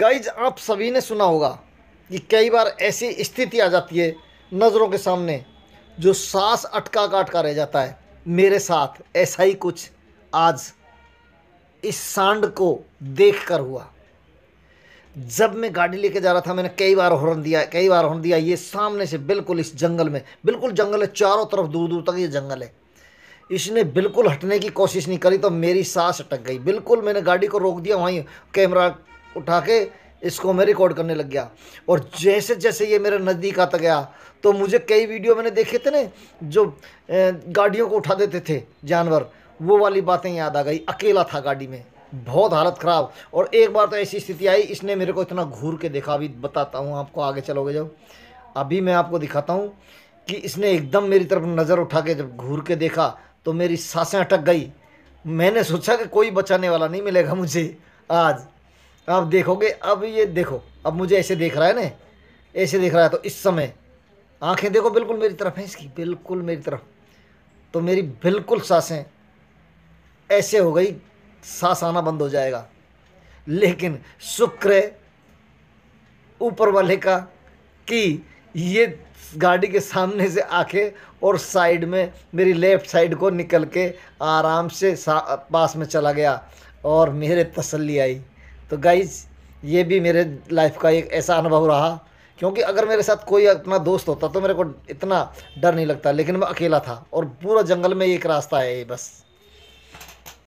guys आप सभी ने सुना होगा कि कई बार ऐसी स्थिति आ जाती है नज़रों के सामने जो सांस अटका काट का रह जाता है मेरे साथ ऐसा ही कुछ आज इस सांड को देख कर हुआ जब मैं गाड़ी लेके जा रहा था मैंने कई बार हॉर्न दिया कई बार हॉर्न दिया ये सामने से बिल्कुल इस जंगल में बिल्कुल जंगल है चारों तरफ दूर दूर तक ये जंगल है इसने बिल्कुल हटने की कोशिश नहीं करी तो मेरी सांस अटक गई बिल्कुल मैंने गाड़ी को रोक दिया वहीं कैमरा उठा के इसको मैं रिकॉर्ड करने लग गया और जैसे जैसे ये मेरा नज़दीक आता गया तो मुझे कई वीडियो मैंने देखे थे ना जो गाड़ियों को उठा देते थे जानवर वो वाली बातें याद आ गई अकेला था गाड़ी में बहुत हालत ख़राब और एक बार तो ऐसी स्थिति आई इसने मेरे को इतना घूर के देखा अभी बताता हूँ आपको आगे चलोगे जब अभी मैं आपको दिखाता हूँ कि इसने एकदम मेरी तरफ नज़र उठा के जब घूर के देखा तो मेरी सांसें अटक गई मैंने सोचा कि कोई बचाने वाला नहीं मिलेगा मुझे आज आप देखोगे अब ये देखो अब मुझे ऐसे देख रहा है ना ऐसे देख रहा है तो इस समय आंखें देखो बिल्कुल मेरी तरफ है इसकी बिल्कुल मेरी तरफ तो मेरी बिल्कुल सांसें ऐसे हो गई सांस आना बंद हो जाएगा लेकिन शुक्र ऊपर वाले का कि ये गाड़ी के सामने से आंखें और साइड में मेरी लेफ़्ट साइड को निकल के आराम से पास में चला गया और मेरे तसल्ली आई तो गाइज ये भी मेरे लाइफ का एक ऐसा अनुभव रहा क्योंकि अगर मेरे साथ कोई अपना दोस्त होता तो मेरे को इतना डर नहीं लगता लेकिन मैं अकेला था और पूरा जंगल में एक रास्ता है ये बस